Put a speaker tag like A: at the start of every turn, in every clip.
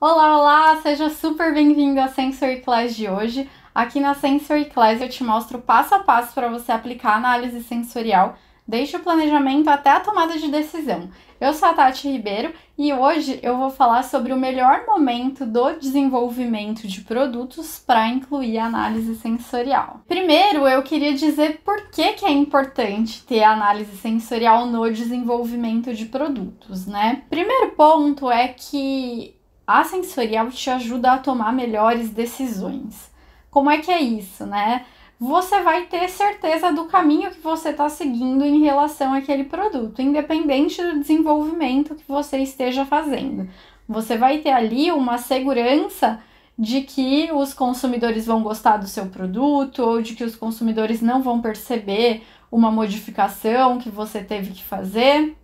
A: Olá, olá! Seja super bem-vindo à Sensory Class de hoje. Aqui na Sensory Class eu te mostro passo a passo para você aplicar análise sensorial, desde o planejamento até a tomada de decisão. Eu sou a Tati Ribeiro e hoje eu vou falar sobre o melhor momento do desenvolvimento de produtos para incluir análise sensorial. Primeiro, eu queria dizer por que, que é importante ter análise sensorial no desenvolvimento de produtos, né? Primeiro ponto é que a sensorial te ajuda a tomar melhores decisões. Como é que é isso, né? Você vai ter certeza do caminho que você está seguindo em relação àquele produto, independente do desenvolvimento que você esteja fazendo. Você vai ter ali uma segurança de que os consumidores vão gostar do seu produto ou de que os consumidores não vão perceber uma modificação que você teve que fazer.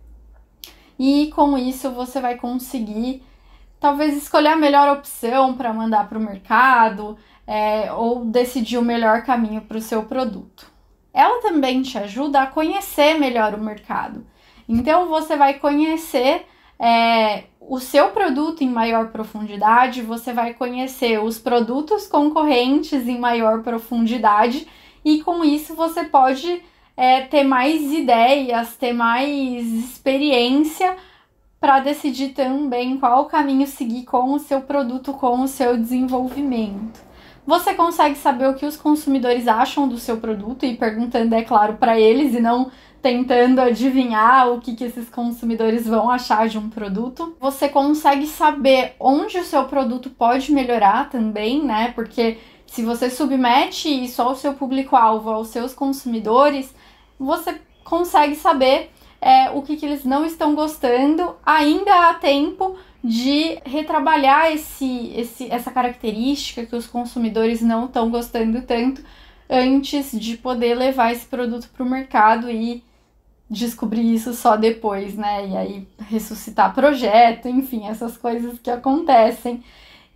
A: E com isso você vai conseguir talvez escolher a melhor opção para mandar para o mercado é, ou decidir o melhor caminho para o seu produto. Ela também te ajuda a conhecer melhor o mercado. Então você vai conhecer é, o seu produto em maior profundidade, você vai conhecer os produtos concorrentes em maior profundidade e com isso você pode é, ter mais ideias, ter mais experiência para decidir também qual caminho seguir com o seu produto, com o seu desenvolvimento. Você consegue saber o que os consumidores acham do seu produto e perguntando, é claro, para eles e não tentando adivinhar o que, que esses consumidores vão achar de um produto. Você consegue saber onde o seu produto pode melhorar também, né? Porque se você submete isso ao seu público-alvo, aos seus consumidores, você consegue saber é, o que, que eles não estão gostando. Ainda há tempo de retrabalhar esse, esse, essa característica que os consumidores não estão gostando tanto antes de poder levar esse produto para o mercado e descobrir isso só depois, né? E aí ressuscitar projeto, enfim, essas coisas que acontecem.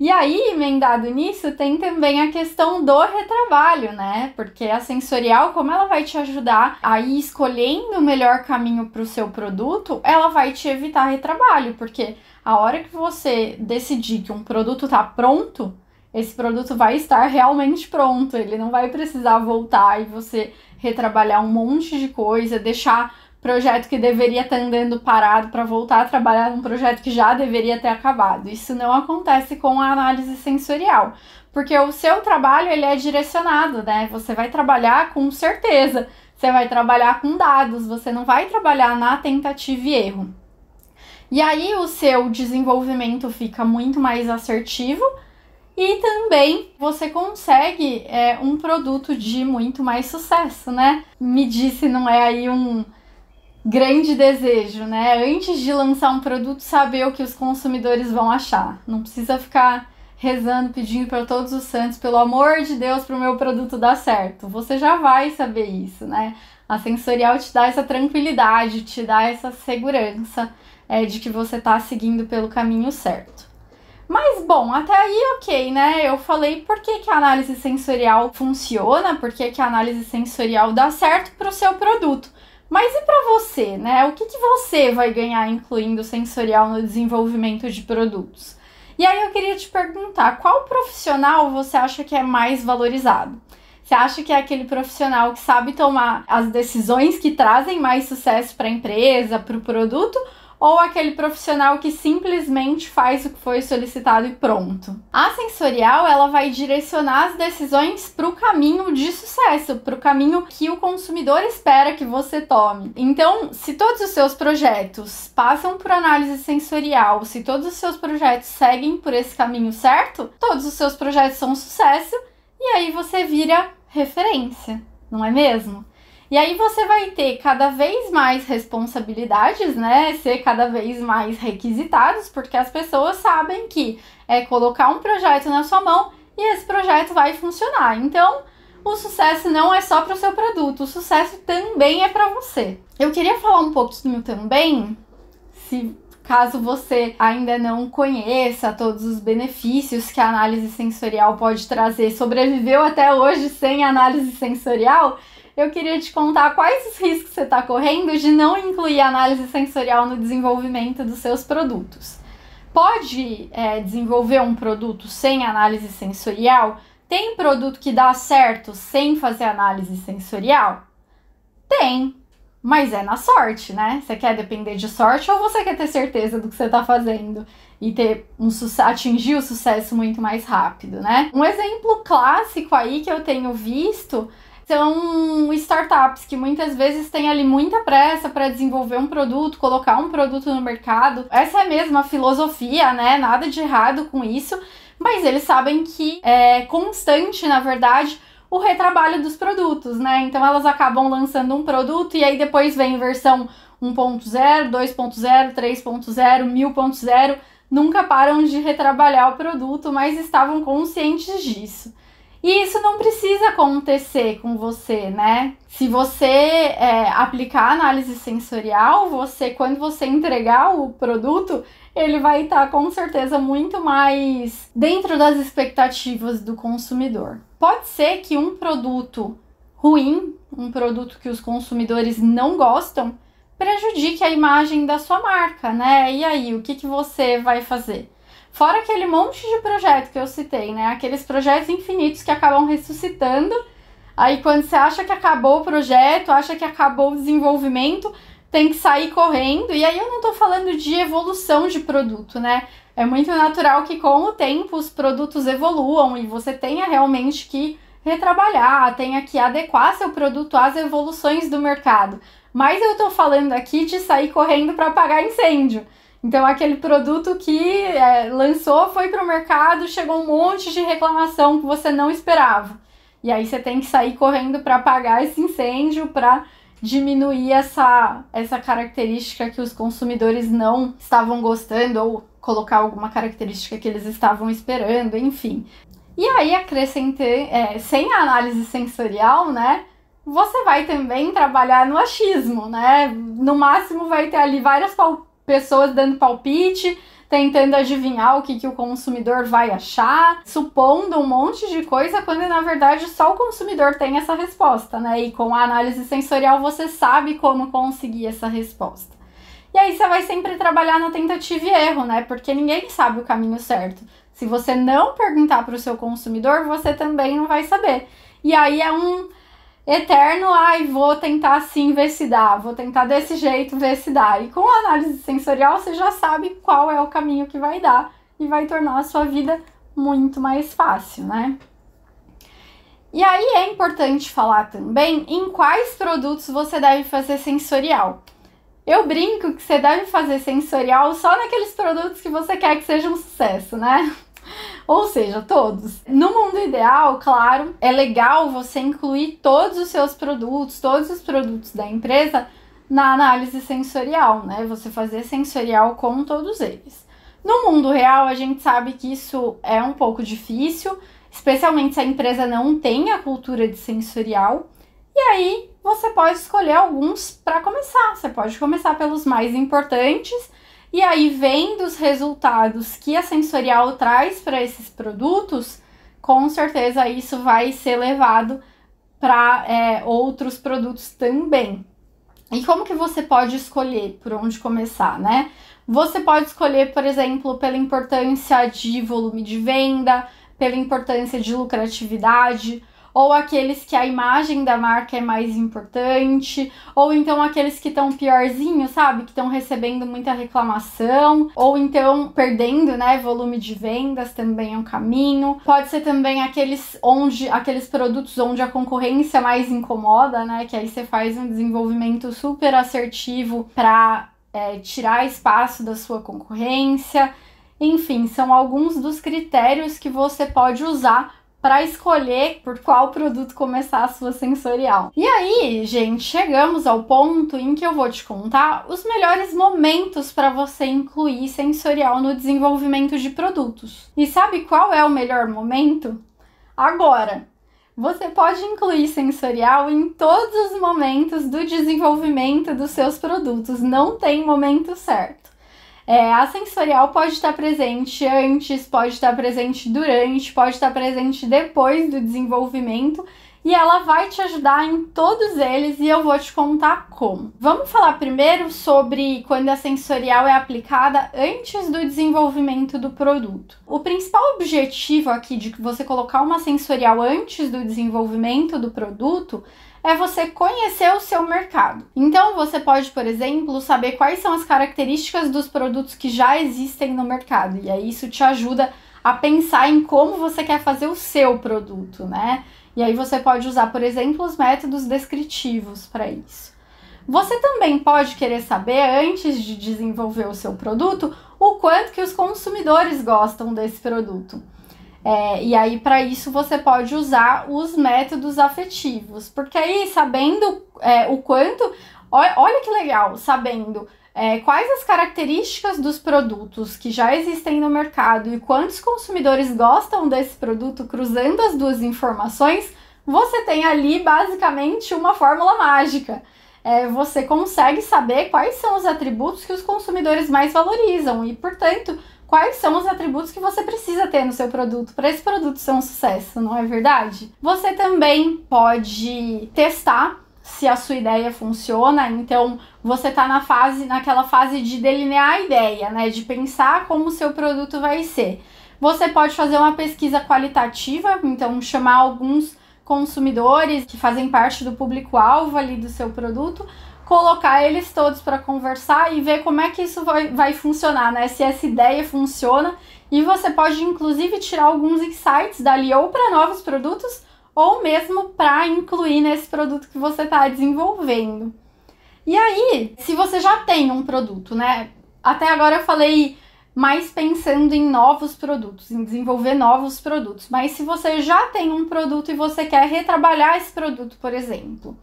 A: E aí, emendado nisso, tem também a questão do retrabalho, né? Porque a sensorial, como ela vai te ajudar a ir escolhendo o melhor caminho para o seu produto, ela vai te evitar retrabalho, porque a hora que você decidir que um produto está pronto, esse produto vai estar realmente pronto, ele não vai precisar voltar e você retrabalhar um monte de coisa, deixar projeto que deveria estar tá andando parado para voltar a trabalhar num projeto que já deveria ter acabado. Isso não acontece com a análise sensorial, porque o seu trabalho ele é direcionado, né? Você vai trabalhar com certeza, você vai trabalhar com dados, você não vai trabalhar na tentativa e erro. E aí o seu desenvolvimento fica muito mais assertivo. E também você consegue é, um produto de muito mais sucesso, né? Me disse, não é aí um, grande desejo, né? Antes de lançar um produto, saber o que os consumidores vão achar. Não precisa ficar rezando, pedindo para todos os santos, pelo amor de Deus, para o meu produto dar certo. Você já vai saber isso, né? A sensorial te dá essa tranquilidade, te dá essa segurança é, de que você está seguindo pelo caminho certo. Mas bom, até aí ok, né? Eu falei por que, que a análise sensorial funciona, por que, que a análise sensorial dá certo para o seu produto. Mas e para você, né? O que, que você vai ganhar incluindo sensorial no desenvolvimento de produtos? E aí eu queria te perguntar, qual profissional você acha que é mais valorizado? Você acha que é aquele profissional que sabe tomar as decisões que trazem mais sucesso para a empresa, para o produto? ou aquele profissional que simplesmente faz o que foi solicitado e pronto. A sensorial, ela vai direcionar as decisões para o caminho de sucesso, para o caminho que o consumidor espera que você tome. Então, se todos os seus projetos passam por análise sensorial, se todos os seus projetos seguem por esse caminho certo, todos os seus projetos são um sucesso e aí você vira referência, não é mesmo? E aí você vai ter cada vez mais responsabilidades, né? Ser cada vez mais requisitados, porque as pessoas sabem que é colocar um projeto na sua mão e esse projeto vai funcionar. Então, o sucesso não é só para o seu produto, o sucesso também é para você. Eu queria falar um pouquinho também, se caso você ainda não conheça todos os benefícios que a análise sensorial pode trazer, sobreviveu até hoje sem análise sensorial, eu queria te contar quais os riscos você está correndo de não incluir análise sensorial no desenvolvimento dos seus produtos. Pode é, desenvolver um produto sem análise sensorial? Tem produto que dá certo sem fazer análise sensorial? Tem, mas é na sorte, né? Você quer depender de sorte ou você quer ter certeza do que você está fazendo e ter um atingir o sucesso muito mais rápido, né? Um exemplo clássico aí que eu tenho visto são startups que muitas vezes têm ali muita pressa para desenvolver um produto, colocar um produto no mercado. Essa é mesmo a filosofia, né? Nada de errado com isso, mas eles sabem que é constante, na verdade, o retrabalho dos produtos, né? Então elas acabam lançando um produto e aí depois vem versão 1.0, 2.0, 3.0, 1000.0. Nunca param de retrabalhar o produto, mas estavam conscientes disso. E isso não precisa acontecer com você, né? Se você é, aplicar análise sensorial, você, quando você entregar o produto, ele vai estar tá, com certeza muito mais dentro das expectativas do consumidor. Pode ser que um produto ruim, um produto que os consumidores não gostam, prejudique a imagem da sua marca, né? E aí, o que, que você vai fazer? Fora aquele monte de projeto que eu citei, né? Aqueles projetos infinitos que acabam ressuscitando. Aí quando você acha que acabou o projeto, acha que acabou o desenvolvimento, tem que sair correndo. E aí eu não tô falando de evolução de produto, né? É muito natural que com o tempo os produtos evoluam e você tenha realmente que retrabalhar, tenha que adequar seu produto às evoluções do mercado. Mas eu tô falando aqui de sair correndo para apagar incêndio. Então, aquele produto que é, lançou, foi para o mercado, chegou um monte de reclamação que você não esperava. E aí você tem que sair correndo para apagar esse incêndio, para diminuir essa, essa característica que os consumidores não estavam gostando ou colocar alguma característica que eles estavam esperando, enfim. E aí acrescentei, é, sem a análise sensorial, né? Você vai também trabalhar no achismo, né? No máximo vai ter ali várias pessoas dando palpite, tentando adivinhar o que, que o consumidor vai achar, supondo um monte de coisa, quando na verdade só o consumidor tem essa resposta, né? E com a análise sensorial você sabe como conseguir essa resposta. E aí você vai sempre trabalhar na tentativa e erro, né? Porque ninguém sabe o caminho certo. Se você não perguntar para o seu consumidor, você também não vai saber. E aí é um eterno, ai, vou tentar assim ver se dá, vou tentar desse jeito ver se dá. E com a análise sensorial você já sabe qual é o caminho que vai dar e vai tornar a sua vida muito mais fácil, né? E aí é importante falar também em quais produtos você deve fazer sensorial. Eu brinco que você deve fazer sensorial só naqueles produtos que você quer que seja um sucesso, né? Ou seja, todos. No mundo ideal, claro, é legal você incluir todos os seus produtos, todos os produtos da empresa na análise sensorial, né? Você fazer sensorial com todos eles. No mundo real, a gente sabe que isso é um pouco difícil, especialmente se a empresa não tem a cultura de sensorial. E aí, você pode escolher alguns para começar. Você pode começar pelos mais importantes e aí, vendo os resultados que a sensorial traz para esses produtos, com certeza isso vai ser levado para é, outros produtos também. E como que você pode escolher por onde começar, né? Você pode escolher, por exemplo, pela importância de volume de venda, pela importância de lucratividade, ou aqueles que a imagem da marca é mais importante, ou então aqueles que estão piorzinho, sabe? Que estão recebendo muita reclamação, ou então perdendo, né, volume de vendas também é um caminho. Pode ser também aqueles onde aqueles produtos onde a concorrência mais incomoda, né, que aí você faz um desenvolvimento super assertivo para é, tirar espaço da sua concorrência. Enfim, são alguns dos critérios que você pode usar para escolher por qual produto começar a sua sensorial. E aí, gente, chegamos ao ponto em que eu vou te contar os melhores momentos para você incluir sensorial no desenvolvimento de produtos. E sabe qual é o melhor momento? Agora! Você pode incluir sensorial em todos os momentos do desenvolvimento dos seus produtos, não tem momento certo. É, a sensorial pode estar presente antes, pode estar presente durante, pode estar presente depois do desenvolvimento e ela vai te ajudar em todos eles e eu vou te contar como. Vamos falar primeiro sobre quando a sensorial é aplicada antes do desenvolvimento do produto. O principal objetivo aqui de você colocar uma sensorial antes do desenvolvimento do produto é você conhecer o seu mercado. Então você pode, por exemplo, saber quais são as características dos produtos que já existem no mercado, e aí isso te ajuda a pensar em como você quer fazer o seu produto, né? E aí você pode usar, por exemplo, os métodos descritivos para isso. Você também pode querer saber, antes de desenvolver o seu produto, o quanto que os consumidores gostam desse produto. É, e aí, para isso, você pode usar os métodos afetivos. Porque aí, sabendo é, o quanto. Olha, que legal, sabendo é, quais as características dos produtos que já existem no mercado e quantos consumidores gostam desse produto, cruzando as duas informações, você tem ali basicamente uma fórmula mágica. É, você consegue saber quais são os atributos que os consumidores mais valorizam e, portanto, quais são os atributos que você precisa ter no seu produto para esse produto ser um sucesso, não é verdade? Você também pode testar se a sua ideia funciona, então você está na fase, naquela fase de delinear a ideia, né, de pensar como o seu produto vai ser. Você pode fazer uma pesquisa qualitativa, então chamar alguns consumidores que fazem parte do público-alvo ali do seu produto colocar eles todos para conversar e ver como é que isso vai, vai funcionar, né? Se essa ideia funciona. E você pode, inclusive, tirar alguns insights dali ou para novos produtos ou mesmo para incluir nesse produto que você está desenvolvendo. E aí, se você já tem um produto, né? Até agora eu falei mais pensando em novos produtos, em desenvolver novos produtos. Mas se você já tem um produto e você quer retrabalhar esse produto, por exemplo,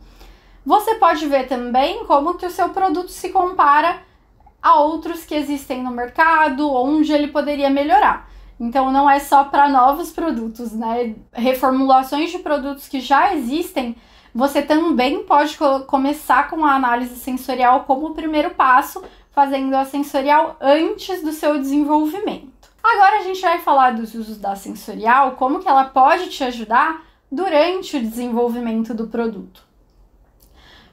A: você pode ver também como que o seu produto se compara a outros que existem no mercado, onde ele poderia melhorar. Então não é só para novos produtos, né? Reformulações de produtos que já existem, você também pode co começar com a análise sensorial como primeiro passo, fazendo a sensorial antes do seu desenvolvimento. Agora a gente vai falar dos usos da sensorial, como que ela pode te ajudar durante o desenvolvimento do produto.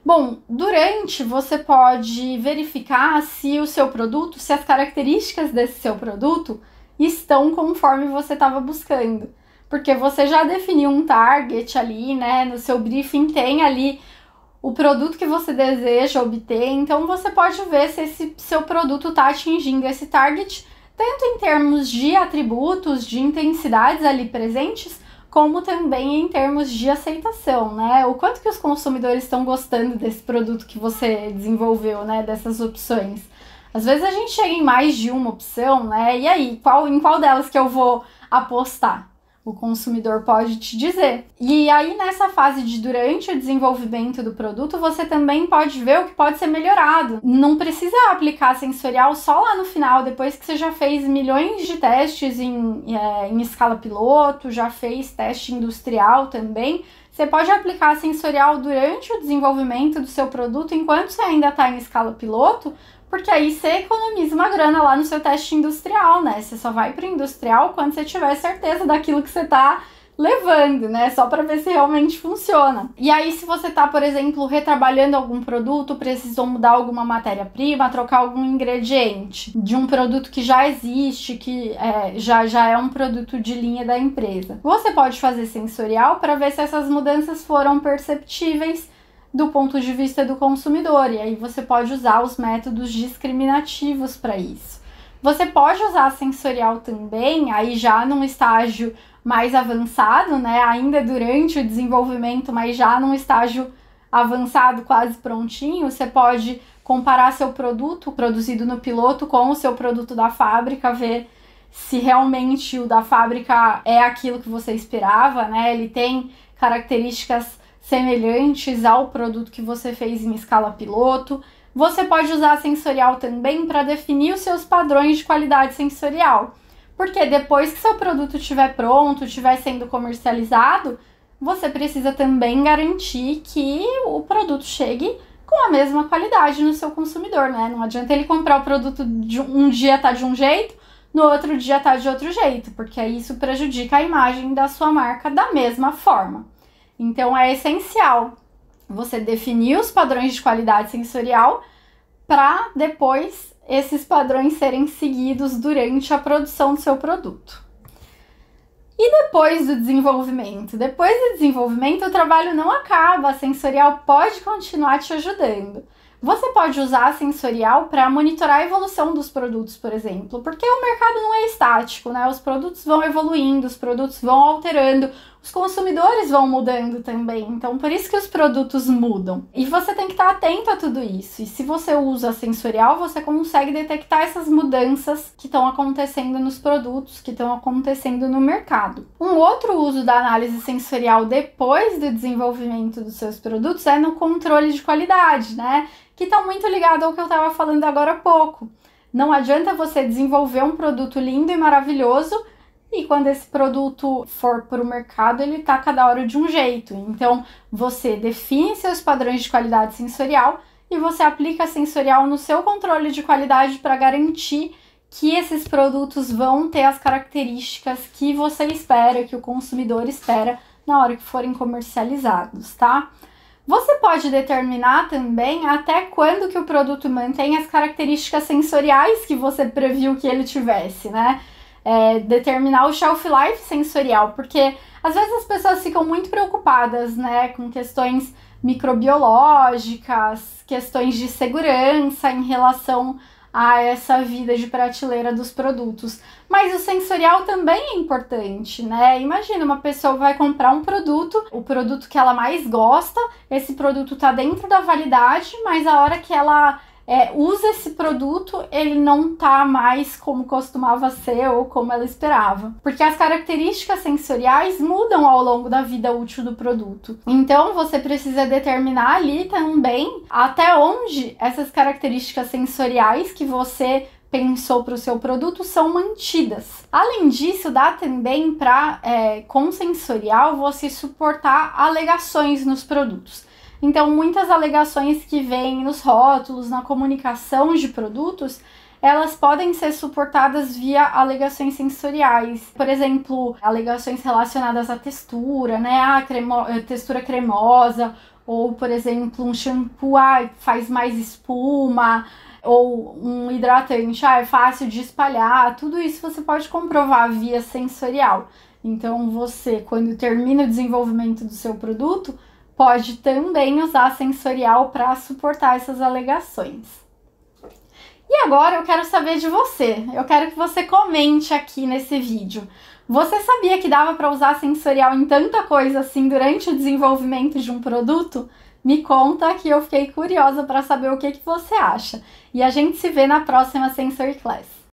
A: Bom, durante você pode verificar se o seu produto, se as características desse seu produto estão conforme você estava buscando. Porque você já definiu um target ali, né? No seu briefing tem ali o produto que você deseja obter, então você pode ver se esse seu produto está atingindo esse target, tanto em termos de atributos, de intensidades ali presentes, como também em termos de aceitação, né? O quanto que os consumidores estão gostando desse produto que você desenvolveu, né? Dessas opções. Às vezes a gente chega em mais de uma opção, né? E aí, qual, em qual delas que eu vou apostar? o consumidor pode te dizer. E aí, nessa fase de durante o desenvolvimento do produto, você também pode ver o que pode ser melhorado. Não precisa aplicar sensorial só lá no final, depois que você já fez milhões de testes em, é, em escala piloto, já fez teste industrial também. Você pode aplicar sensorial durante o desenvolvimento do seu produto enquanto você ainda está em escala piloto, porque aí você economiza uma grana lá no seu teste industrial, né? Você só vai para industrial quando você tiver certeza daquilo que você está levando, né? Só para ver se realmente funciona. E aí, se você tá, por exemplo, retrabalhando algum produto, precisou mudar alguma matéria-prima, trocar algum ingrediente de um produto que já existe, que é, já, já é um produto de linha da empresa, você pode fazer sensorial para ver se essas mudanças foram perceptíveis do ponto de vista do consumidor, e aí você pode usar os métodos discriminativos para isso. Você pode usar sensorial também, aí já num estágio mais avançado, né? Ainda durante o desenvolvimento, mas já num estágio avançado, quase prontinho, você pode comparar seu produto produzido no piloto com o seu produto da fábrica, ver se realmente o da fábrica é aquilo que você esperava, né? Ele tem características semelhantes ao produto que você fez em escala piloto. Você pode usar sensorial também para definir os seus padrões de qualidade sensorial. Porque depois que seu produto estiver pronto, estiver sendo comercializado, você precisa também garantir que o produto chegue com a mesma qualidade no seu consumidor, né? Não adianta ele comprar o produto de um dia tá de um jeito, no outro dia tá de outro jeito, porque isso prejudica a imagem da sua marca da mesma forma. Então é essencial você definir os padrões de qualidade sensorial para depois esses padrões serem seguidos durante a produção do seu produto. E depois do desenvolvimento? Depois do desenvolvimento, o trabalho não acaba, a sensorial pode continuar te ajudando. Você pode usar a sensorial para monitorar a evolução dos produtos, por exemplo, porque o mercado não é estático, né? Os produtos vão evoluindo, os produtos vão alterando, os consumidores vão mudando também. Então, por isso que os produtos mudam. E você tem que estar atento a tudo isso. E se você usa sensorial, você consegue detectar essas mudanças que estão acontecendo nos produtos, que estão acontecendo no mercado. Um outro uso da análise sensorial depois do desenvolvimento dos seus produtos é no controle de qualidade, né? Que está muito ligado ao que eu estava falando agora há pouco. Não adianta você desenvolver um produto lindo e maravilhoso e quando esse produto for para o mercado, ele está cada hora de um jeito. Então, você define seus padrões de qualidade sensorial e você aplica sensorial no seu controle de qualidade para garantir que esses produtos vão ter as características que você espera, que o consumidor espera na hora que forem comercializados, tá? Você pode determinar também até quando que o produto mantém as características sensoriais que você previu que ele tivesse, né? é, determinar o shelf life sensorial, porque às vezes as pessoas ficam muito preocupadas, né, com questões microbiológicas, questões de segurança em relação a essa vida de prateleira dos produtos. Mas o sensorial também é importante, né? Imagina uma pessoa vai comprar um produto, o produto que ela mais gosta, esse produto tá dentro da validade, mas a hora que ela é, usa esse produto, ele não tá mais como costumava ser ou como ela esperava. Porque as características sensoriais mudam ao longo da vida útil do produto. Então você precisa determinar ali também até onde essas características sensoriais que você pensou para o seu produto são mantidas. Além disso, dá também para é, consensorial você suportar alegações nos produtos. Então, muitas alegações que vêm nos rótulos, na comunicação de produtos, elas podem ser suportadas via alegações sensoriais. Por exemplo, alegações relacionadas à textura, né? a ah, cremo eh, textura cremosa, ou, por exemplo, um shampoo ah, faz mais espuma, ou um hidratante ah, é fácil de espalhar. Tudo isso você pode comprovar via sensorial. Então, você, quando termina o desenvolvimento do seu produto, pode também usar sensorial para suportar essas alegações. E agora eu quero saber de você. Eu quero que você comente aqui nesse vídeo. Você sabia que dava para usar sensorial em tanta coisa assim durante o desenvolvimento de um produto? Me conta que eu fiquei curiosa para saber o que, que você acha. E a gente se vê na próxima Sensory Class.